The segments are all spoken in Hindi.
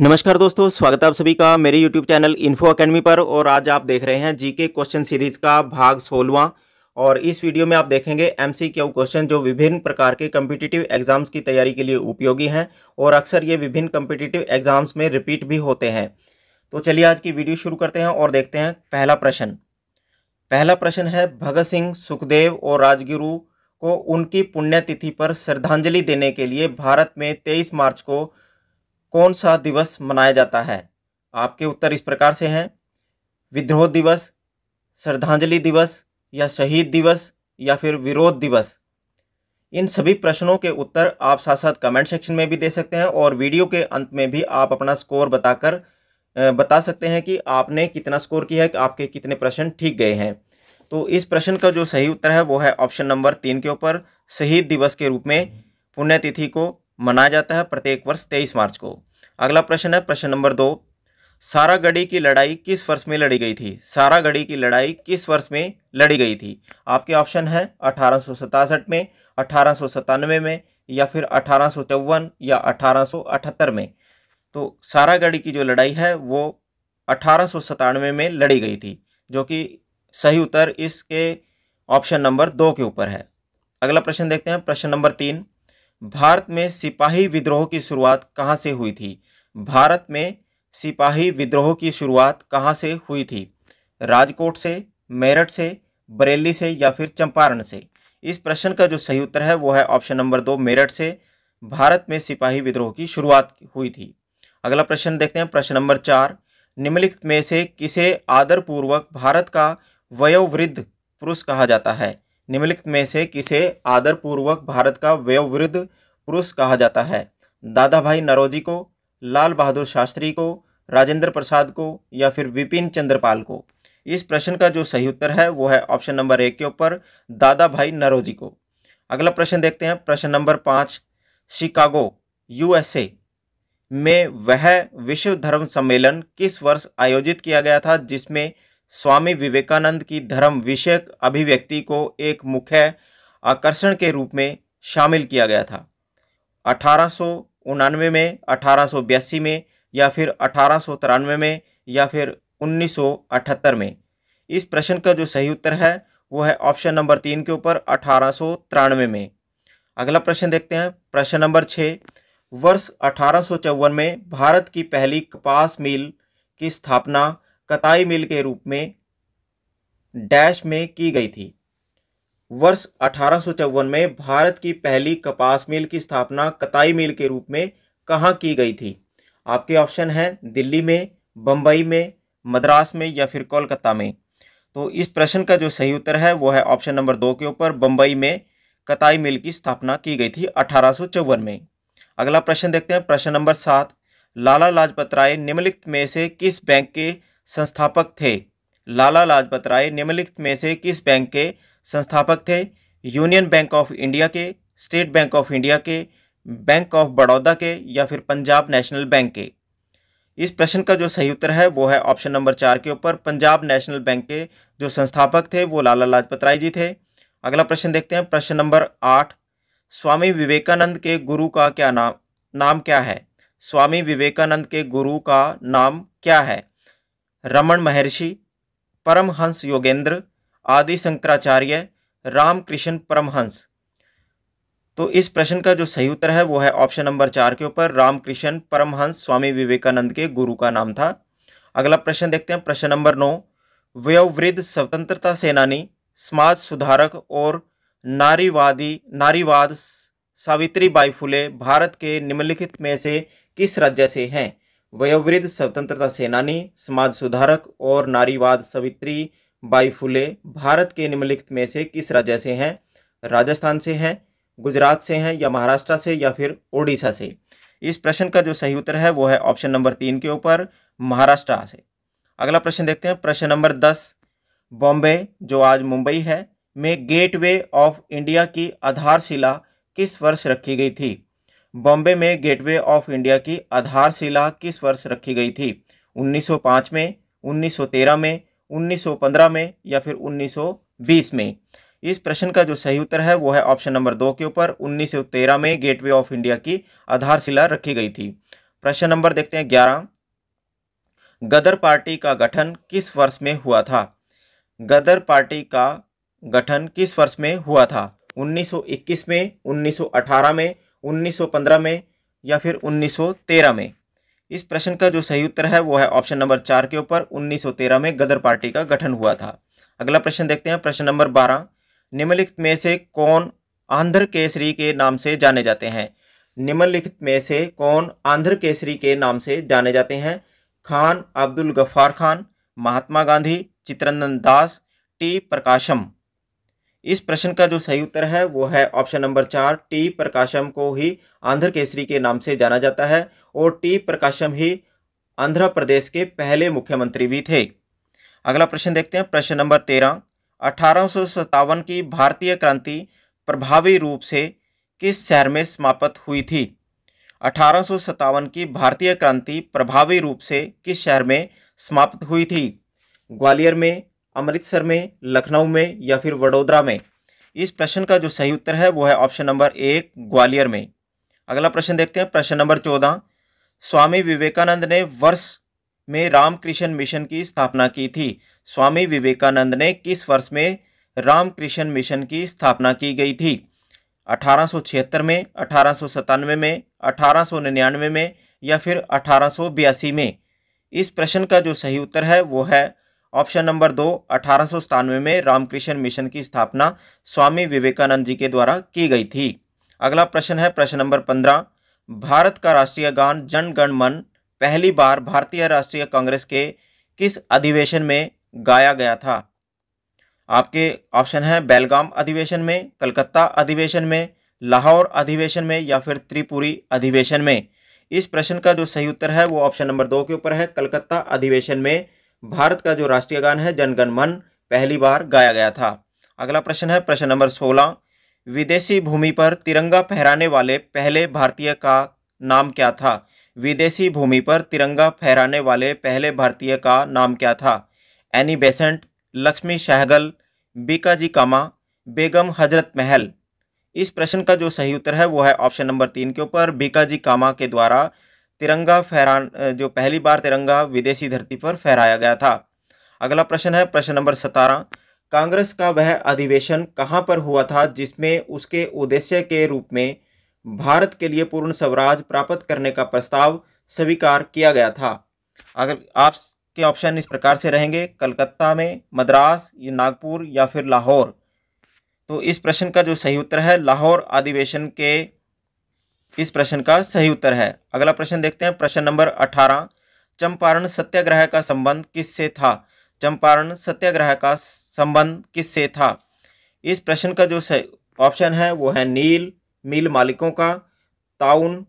नमस्कार दोस्तों स्वागत है आप सभी का मेरे YouTube चैनल इन्फो अकेडमी पर और आज आप देख रहे हैं जीके क्वेश्चन सीरीज का भाग सोलवा और इस वीडियो में आप देखेंगे एम सी क्यू क्वेश्चन जो विभिन्न प्रकार के कम्पिटिटिव एग्जाम्स की तैयारी के लिए उपयोगी हैं और अक्सर ये विभिन्न कम्पिटिटिव एग्जाम्स में रिपीट भी होते हैं तो चलिए आज की वीडियो शुरू करते हैं और देखते हैं पहला प्रश्न पहला प्रश्न है भगत सिंह सुखदेव और राजगुरु को उनकी पुण्यतिथि पर श्रद्धांजलि देने के लिए भारत में तेईस मार्च को कौन सा दिवस मनाया जाता है आपके उत्तर इस प्रकार से हैं विद्रोह दिवस श्रद्धांजलि दिवस या शहीद दिवस या फिर विरोध दिवस इन सभी प्रश्नों के उत्तर आप साथ साथ कमेंट सेक्शन में भी दे सकते हैं और वीडियो के अंत में भी आप अपना स्कोर बताकर बता सकते हैं कि आपने कितना स्कोर किया है कि आपके कितने प्रश्न ठीक गए हैं तो इस प्रश्न का जो सही उत्तर है वो है ऑप्शन नंबर तीन के ऊपर शहीद दिवस के रूप में पुण्यतिथि को मनाया जाता है प्रत्येक वर्ष तेईस मार्च को अगला प्रश्न है प्रश्न नंबर दो सारागढ़ी की लड़ाई किस वर्ष में लड़ी गई थी सारागढ़ी की लड़ाई किस वर्ष में लड़ी गई थी आपके ऑप्शन है अठारह में अठारह में या फिर अठारह या अठारह में तो सारागढ़ी की जो लड़ाई है वो अठारह में लड़ी गई थी जो कि सही उत्तर इसके ऑप्शन नंबर दो के ऊपर है अगला प्रश्न देखते हैं प्रश्न नंबर तीन भारत में सिपाही विद्रोह की शुरुआत कहाँ से हुई थी भारत में सिपाही विद्रोह की शुरुआत कहाँ से हुई थी राजकोट से मेरठ से बरेली से या फिर चंपारण से इस प्रश्न का जो सही उत्तर है वो है ऑप्शन नंबर दो मेरठ से भारत में सिपाही विद्रोह की शुरुआत हुई थी अगला प्रश्न देखते हैं प्रश्न नंबर चार निम्नलिखित में से किसे आदरपूर्वक भारत का वयोवृद्ध पुरुष कहा जाता है निम्नलिखित में से किसे आदरपूर्वक भारत का व्यवृद्ध पुरुष कहा जाता है दादा भाई नरोजी को लाल बहादुर शास्त्री को राजेंद्र प्रसाद को या फिर विपिन चंद्रपाल को इस प्रश्न का जो सही उत्तर है वो है ऑप्शन नंबर एक के ऊपर दादा भाई नरोजी को अगला प्रश्न देखते हैं प्रश्न नंबर पाँच शिकागो यूएसए में वह विश्व धर्म सम्मेलन किस वर्ष आयोजित किया गया था जिसमें स्वामी विवेकानंद की धर्म विषयक अभिव्यक्ति को एक मुख्य आकर्षण के रूप में शामिल किया गया था अठारह में अठारह में या फिर अठारह में या फिर 1978 में इस प्रश्न का जो सही उत्तर है वो है ऑप्शन नंबर तीन के ऊपर अठारह में अगला प्रश्न देखते हैं प्रश्न नंबर छः वर्ष अठारह में भारत की पहली कपास मिल की स्थापना कताई मिल के रूप में डैश में की गई थी वर्ष अठारह में भारत की पहली कपास मिल की स्थापना कताई मिल के रूप में कहाँ की गई थी आपके ऑप्शन हैं दिल्ली में बम्बई में मद्रास में या फिर कोलकाता में तो इस प्रश्न का जो सही उत्तर है वो है ऑप्शन नंबर दो के ऊपर बम्बई में कताई मिल की स्थापना की गई थी अठारह में अगला प्रश्न देखते हैं प्रश्न नंबर सात लाला लाजपत राय निम्नलिखित में से किस बैंक के संस्थापक थे लाला लाजपत राय निम्नलिखित में से किस बैंक के संस्थापक थे यूनियन बैंक ऑफ इंडिया के स्टेट बैंक ऑफ इंडिया के बैंक ऑफ बड़ौदा के या फिर पंजाब नेशनल बैंक के इस प्रश्न का जो सही उत्तर है वो है ऑप्शन नंबर चार के ऊपर पंजाब नेशनल बैंक के जो संस्थापक थे वो लाला लाजपत राय जी थे अगला प्रश्न देखते हैं प्रश्न नंबर आठ स्वामी विवेकानंद के गुरु का क्या नाम नाम क्या है स्वामी विवेकानंद के गुरु का नाम क्या है रमण महर्षि परमहंस योगेंद्र आदि शंकराचार्य रामकृष्ण परमहंस तो इस प्रश्न का जो सही उत्तर है वो है ऑप्शन नंबर चार के ऊपर रामकृष्ण परमहंस स्वामी विवेकानंद के गुरु का नाम था अगला प्रश्न देखते हैं प्रश्न नंबर नौ व्यवृद्ध स्वतंत्रता सेनानी समाज सुधारक और नारीवादी नारीवाद सावित्री बाई फुले भारत के निम्नलिखित में से किस राज्य से हैं वयोवृद्ध स्वतंत्रता सेनानी समाज सुधारक और नारीवाद सवित्री बाई फुले भारत के निम्नलिखित में से किस राज्य से हैं राजस्थान से हैं गुजरात से हैं या महाराष्ट्र से या फिर ओडिशा से इस प्रश्न का जो सही उत्तर है वो है ऑप्शन नंबर तीन के ऊपर महाराष्ट्र से अगला प्रश्न देखते हैं प्रश्न नंबर दस बॉम्बे जो आज मुंबई है में गेटवे ऑफ इंडिया की आधारशिला किस वर्ष रखी गई थी बॉम्बे में गेटवे ऑफ इंडिया की आधारशिला किस वर्ष रखी गई थी 1905 में 1913 में 1915 में या फिर 1920 में इस प्रश्न का जो सही उत्तर है वो है ऑप्शन नंबर दो के ऊपर 1913 में गेटवे ऑफ इंडिया की आधारशिला रखी गई थी प्रश्न नंबर देखते हैं ग्यारह गदर पार्टी का गठन किस वर्ष में हुआ था गदर पार्टी का गठन किस वर्ष में हुआ था 1921 में 1918 में 1915 में या फिर 1913 में इस प्रश्न का जो सही उत्तर है वो है ऑप्शन नंबर चार के ऊपर 1913 में गदर पार्टी का गठन हुआ था अगला प्रश्न देखते हैं प्रश्न नंबर बारह निम्नलिखित में से कौन आंध्र केसरी के नाम से जाने जाते हैं निम्नलिखित में से कौन आंध्र केसरी के नाम से जाने जाते हैं खान अब्दुल गफ्फार खान महात्मा गांधी चित्रंदन दास टी प्रकाशम इस प्रश्न का जो सही उत्तर है वो है ऑप्शन नंबर चार टी प्रकाशम को ही आंध्र केसरी के नाम से जाना जाता है और टी प्रकाशम ही आंध्र प्रदेश के पहले मुख्यमंत्री भी थे अगला प्रश्न देखते हैं प्रश्न नंबर तेरह अठारह की भारतीय क्रांति प्रभावी रूप से किस शहर में समाप्त हुई थी अठारह की भारतीय क्रांति प्रभावी रूप से किस शहर में समाप्त हुई थी ग्वालियर में अमृतसर में लखनऊ में या फिर वडोदरा में इस प्रश्न का जो सही उत्तर है वो है ऑप्शन नंबर एक ग्वालियर में अगला प्रश्न देखते हैं प्रश्न नंबर चौदह स्वामी विवेकानंद ने वर्ष में रामकृष्ण मिशन की स्थापना की थी स्वामी विवेकानंद ने किस वर्ष में रामकृष्ण मिशन की स्थापना की गई थी 1876 में अठारह में अठारह में या फिर अठारह में इस प्रश्न का जो सही उत्तर है वो है ऑप्शन नंबर दो अठारह में रामकृष्ण मिशन की स्थापना स्वामी विवेकानंद जी के द्वारा की गई थी अगला प्रश्न है प्रश्न नंबर पंद्रह भारत का राष्ट्रीय गान जनगण मन पहली बार भारतीय राष्ट्रीय कांग्रेस के किस अधिवेशन में गाया गया था आपके ऑप्शन है बेलगाम अधिवेशन में कलकत्ता अधिवेशन में लाहौर अधिवेशन में या फिर त्रिपुरी अधिवेशन में इस प्रश्न का जो सही उत्तर है वो ऑप्शन नंबर दो के ऊपर है कलकत्ता अधिवेशन में भारत का जो राष्ट्रीय गान है जनगण मन पहली बार गाया गया था अगला प्रश्न है प्रश्न नंबर सोलह विदेशी भूमि पर तिरंगा फहराने वाले पहले भारतीय का नाम क्या था विदेशी भूमि पर तिरंगा फहराने वाले पहले भारतीय का नाम क्या था एनी बेसेंट लक्ष्मी बीका बीकाजी कामा बेगम हजरत महल इस प्रश्न का जो सही उत्तर है वो है ऑप्शन नंबर तीन के ऊपर बीकाजी कामा के द्वारा तिरंगा फहरा जो पहली बार तिरंगा विदेशी धरती पर फहराया गया था अगला प्रश्न है प्रश्न नंबर सतारह कांग्रेस का वह अधिवेशन कहाँ पर हुआ था जिसमें उसके उद्देश्य के रूप में भारत के लिए पूर्ण स्वराज प्राप्त करने का प्रस्ताव स्वीकार किया गया था अगर आप के ऑप्शन इस प्रकार से रहेंगे कलकत्ता में मद्रास या नागपुर या फिर लाहौर तो इस प्रश्न का जो सही उत्तर है लाहौर अधिवेशन के इस प्रश्न का सही उत्तर है अगला प्रश्न देखते हैं प्रश्न नंबर अठारह चंपारण सत्याग्रह का संबंध किससे था चंपारण सत्याग्रह का संबंध किससे था इस प्रश्न का जो ऑप्शन है वो है नील मिल मालिकों का ताउन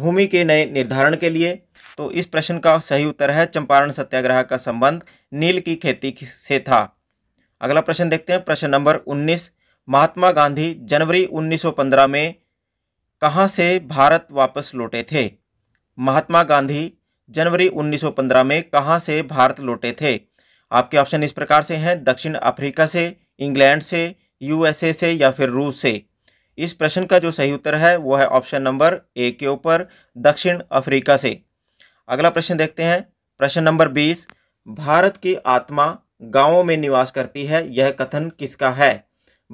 भूमि के नए निर्धारण के लिए तो इस प्रश्न का सही उत्तर है चंपारण सत्याग्रह का संबंध नील की खेती से था अगला प्रश्न देखते हैं प्रश्न नंबर 19 महात्मा गांधी जनवरी 1915 में कहाँ से भारत वापस लौटे थे महात्मा गांधी जनवरी 1915 में कहाँ से भारत लौटे थे आपके ऑप्शन इस प्रकार से हैं दक्षिण अफ्रीका से इंग्लैंड से यूएसए से या फिर रूस से इस प्रश्न का जो सही उत्तर है वो है ऑप्शन नंबर ए के ऊपर दक्षिण अफ्रीका से अगला प्रश्न देखते हैं प्रश्न नंबर बीस भारत की आत्मा गांवों में निवास करती है यह कथन किसका है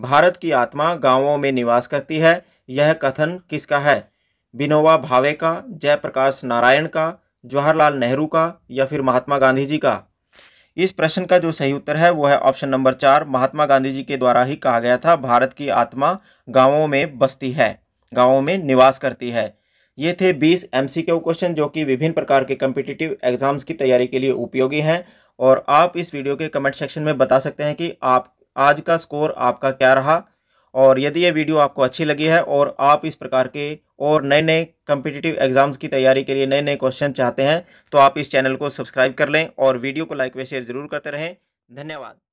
भारत की आत्मा गांवों में निवास करती है यह कथन किसका है विनोबा भावे का जयप्रकाश नारायण का जवाहरलाल नेहरू का या फिर महात्मा गांधी जी का इस प्रश्न का जो सही उत्तर है वो है ऑप्शन नंबर चार महात्मा गांधी जी के द्वारा ही कहा गया था भारत की आत्मा गांवों में बसती है गांवों में निवास करती है ये थे 20 एम क्वेश्चन जो कि विभिन्न प्रकार के कम्पिटिटिव एग्जाम्स की तैयारी के लिए उपयोगी हैं और आप इस वीडियो के कमेंट सेक्शन में बता सकते हैं कि आप आज का स्कोर आपका क्या रहा और यदि ये वीडियो आपको अच्छी लगी है और आप इस प्रकार के और नए नए कम्पिटिटिव एग्जाम्स की तैयारी के लिए नए नए क्वेश्चन चाहते हैं तो आप इस चैनल को सब्सक्राइब कर लें और वीडियो को लाइक व शेयर ज़रूर करते रहें धन्यवाद